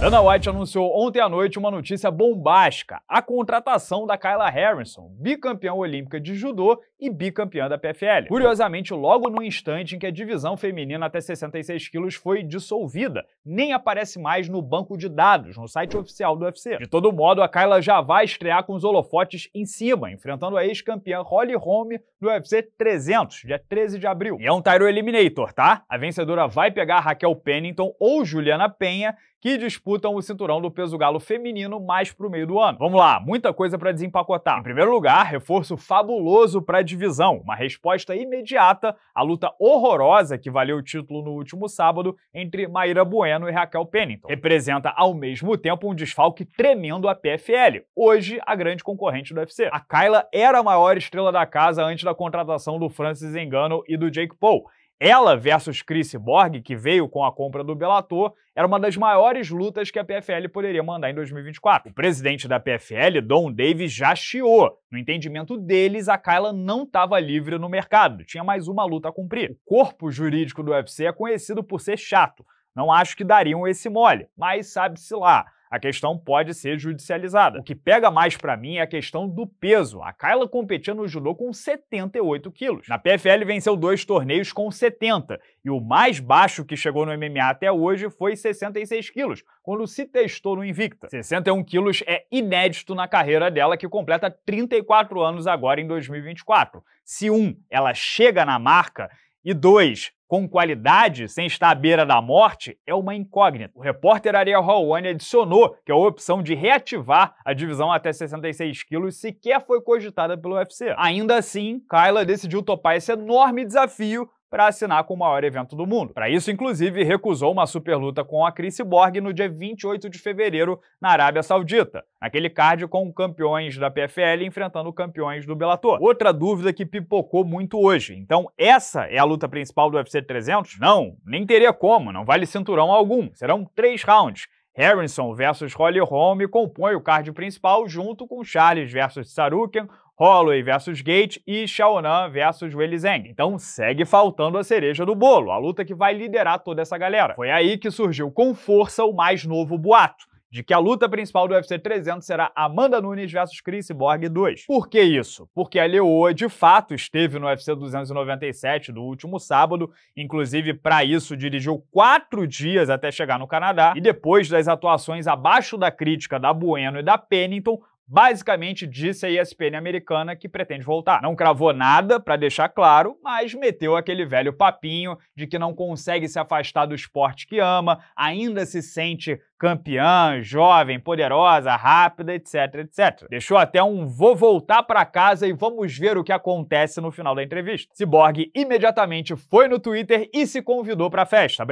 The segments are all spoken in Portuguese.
Ana White anunciou ontem à noite uma notícia bombástica: a contratação da Kyla Harrison, bicampeã olímpica de judô e bicampeã da PFL. Curiosamente, logo no instante em que a divisão feminina até 66 quilos foi dissolvida, nem aparece mais no banco de dados, no site oficial do UFC. De todo modo, a Kyla já vai estrear com os holofotes em cima, enfrentando a ex-campeã Holly Holm no UFC 300, dia 13 de abril. E é um Tyro Eliminator, tá? A vencedora vai pegar Raquel Pennington ou Juliana Penha que disputam o cinturão do peso galo feminino mais pro meio do ano. Vamos lá, muita coisa para desempacotar. Em primeiro lugar, reforço fabuloso para a divisão, uma resposta imediata à luta horrorosa que valeu o título no último sábado entre Maíra Bueno e Raquel Pennington. Representa ao mesmo tempo um desfalque tremendo à PFL, hoje a grande concorrente do UFC. A Kyla era a maior estrela da casa antes da contratação do Francis Engano e do Jake Paul ela versus Chris Borg, que veio com a compra do Bellator, era uma das maiores lutas que a PFL poderia mandar em 2024. O presidente da PFL, Don Davis, já chiou. No entendimento deles, a Kyla não estava livre no mercado, tinha mais uma luta a cumprir. O corpo jurídico do UFC é conhecido por ser chato. Não acho que dariam esse mole, mas sabe-se lá a questão pode ser judicializada. O que pega mais para mim é a questão do peso. A Kyla competia no judô com 78 quilos. Na PFL venceu dois torneios com 70 e o mais baixo que chegou no MMA até hoje foi 66 quilos, quando se testou no Invicta. 61 quilos é inédito na carreira dela, que completa 34 anos agora em 2024. Se um, ela chega na marca e dois, com qualidade, sem estar à beira da morte, é uma incógnita. O repórter Ariel Rawane adicionou que a opção de reativar a divisão até 66 quilos sequer foi cogitada pelo UFC. Ainda assim, Kyla decidiu topar esse enorme desafio para assinar com o maior evento do mundo. Para isso, inclusive, recusou uma superluta com a Chris Borg no dia 28 de fevereiro na Arábia Saudita, naquele card com campeões da PFL enfrentando campeões do Bellator. Outra dúvida que pipocou muito hoje. Então, essa é a luta principal do UFC 300? Não, nem teria como, não vale cinturão algum. Serão três rounds. Harrison versus Holly Holm compõe o card principal junto com Charles versus Sarukian, Holloway versus Gate e Xiaonan versus Weili Zeng. Então segue faltando a cereja do bolo, a luta que vai liderar toda essa galera. Foi aí que surgiu com força o mais novo boato de que a luta principal do UFC 300 será Amanda Nunes versus Chris Borg 2. Por que isso? Porque a Leoa de fato esteve no UFC 297 do último sábado, inclusive para isso dirigiu quatro dias até chegar no Canadá e depois das atuações abaixo da crítica da Bueno e da Pennington, Basicamente, disse a ESPN americana que pretende voltar. Não cravou nada, para deixar claro, mas meteu aquele velho papinho de que não consegue se afastar do esporte que ama, ainda se sente campeã, jovem, poderosa, rápida, etc, etc. Deixou até um vou voltar para casa e vamos ver o que acontece no final da entrevista. Cyborg imediatamente foi no Twitter e se convidou para a festa,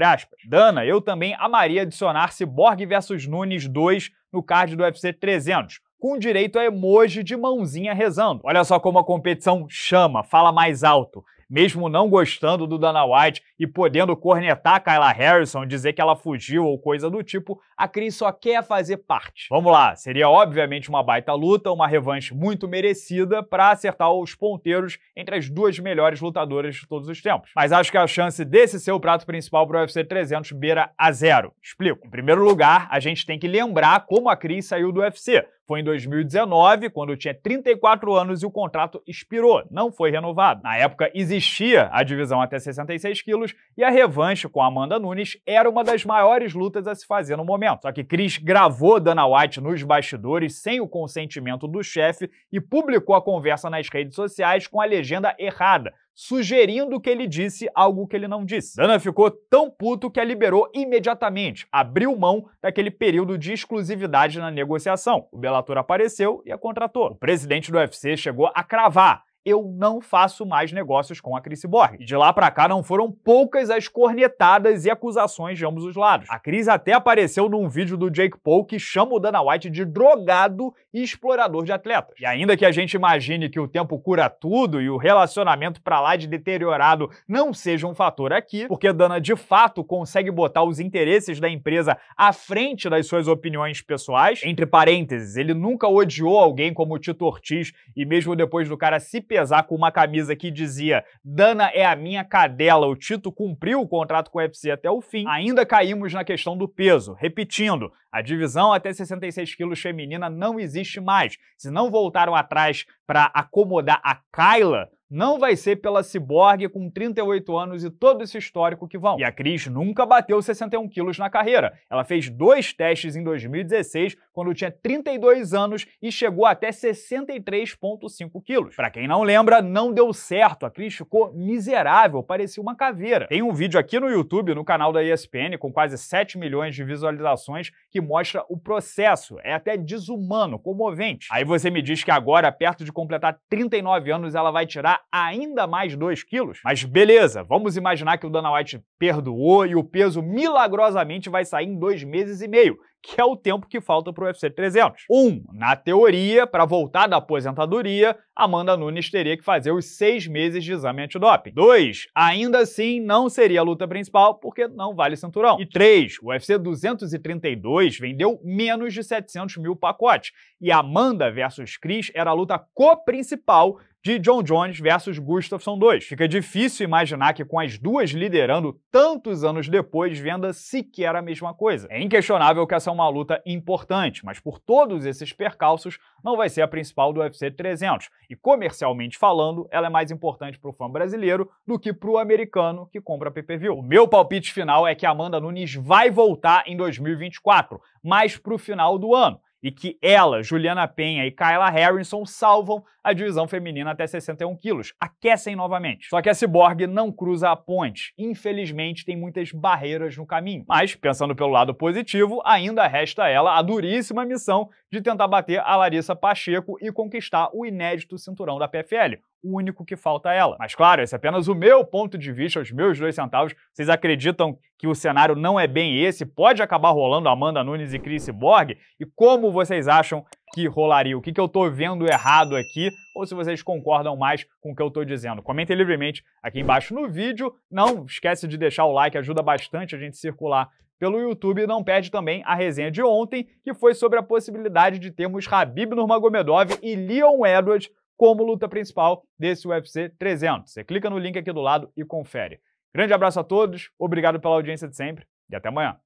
Dana, eu também amaria adicionar Cyborg versus Nunes 2 no card do UFC 300 com direito a é emoji de mãozinha rezando. Olha só como a competição chama, fala mais alto. Mesmo não gostando do Dana White e podendo cornetar Kyla Harrison, dizer que ela fugiu ou coisa do tipo, a Cris só quer fazer parte. Vamos lá, seria obviamente uma baita luta, uma revanche muito merecida para acertar os ponteiros entre as duas melhores lutadoras de todos os tempos. Mas acho que a chance desse ser o prato principal para o UFC 300 beira a zero. Explico. Em primeiro lugar, a gente tem que lembrar como a Cris saiu do UFC. Foi em 2019, quando eu tinha 34 anos e o contrato expirou, não foi renovado. Na época existia a divisão até 66 quilos e a revanche com Amanda Nunes era uma das maiores lutas a se fazer no momento. Só que Chris gravou Dana White nos bastidores sem o consentimento do chefe e publicou a conversa nas redes sociais com a legenda errada sugerindo que ele disse algo que ele não disse. Dana ficou tão puto que a liberou imediatamente, abriu mão daquele período de exclusividade na negociação. O Bellator apareceu e a contratou. O presidente do UFC chegou a cravar eu não faço mais negócios com a Cris Borg. E de lá para cá não foram poucas as cornetadas e acusações de ambos os lados. A Cris até apareceu num vídeo do Jake Paul que chama o Dana White de drogado e explorador de atletas. E ainda que a gente imagine que o tempo cura tudo e o relacionamento para lá de deteriorado não seja um fator aqui, porque Dana de fato consegue botar os interesses da empresa à frente das suas opiniões pessoais. Entre parênteses, ele nunca odiou alguém como o Tito Ortiz e mesmo depois do cara se perder pesar com uma camisa que dizia Dana é a minha cadela, o Tito cumpriu o contrato com o UFC até o fim, ainda caímos na questão do peso. Repetindo, a divisão até 66 quilos feminina não existe mais. Se não voltaram atrás para acomodar a Kyla, não vai ser pela Cyborg com 38 anos e todo esse histórico que vão. E a Cris nunca bateu 61 quilos na carreira. Ela fez dois testes em 2016, quando tinha 32 anos e chegou até 63,5 quilos. Pra quem não lembra, não deu certo. A Cris ficou miserável, parecia uma caveira. Tem um vídeo aqui no YouTube, no canal da ESPN, com quase 7 milhões de visualizações, que mostra o processo. É até desumano, comovente. Aí você me diz que agora, perto de completar 39 anos, ela vai tirar ainda mais 2 quilos? Mas beleza, vamos imaginar que o Dana White perdoou e o peso milagrosamente vai sair em dois meses e meio, que é o tempo que falta para o UFC 300. Um, na teoria, para voltar da aposentadoria, Amanda Nunes teria que fazer os seis meses de exame antidoping. Dois, ainda assim não seria a luta principal, porque não vale cinturão. E três, o UFC 232 vendeu menos de 700 mil pacotes, e Amanda versus Chris era a luta co-principal de John Jones versus Gustafsson 2. Fica difícil imaginar que com as duas liderando tantos anos depois venda sequer a mesma coisa. É inquestionável que essa é uma luta importante, mas por todos esses percalços, não vai ser a principal do UFC 300. E comercialmente falando, ela é mais importante para o fã brasileiro do que para o americano que compra PPV. O meu palpite final é que Amanda Nunes vai voltar em 2024, mais para o final do ano e que ela, Juliana Penha e Kyla Harrison salvam a divisão feminina até 61 quilos, aquecem novamente. Só que a Cyborg não cruza a ponte. Infelizmente, tem muitas barreiras no caminho. Mas, pensando pelo lado positivo, ainda resta a ela a duríssima missão de tentar bater a Larissa Pacheco e conquistar o inédito cinturão da PFL, único que falta a ela. Mas claro, esse é apenas o meu ponto de vista, os meus dois centavos. Vocês acreditam que o cenário não é bem esse? Pode acabar rolando Amanda Nunes e Chris Borg? E como vocês acham que rolaria? O que, que eu tô vendo errado aqui? Ou se vocês concordam mais com o que eu tô dizendo? Comentem livremente aqui embaixo no vídeo. Não esquece de deixar o like, ajuda bastante a gente circular pelo YouTube não perde também a resenha de ontem, que foi sobre a possibilidade de termos Habib Nurmagomedov e Leon Edwards como luta principal desse UFC 300. Você clica no link aqui do lado e confere. Grande abraço a todos, obrigado pela audiência de sempre e até amanhã.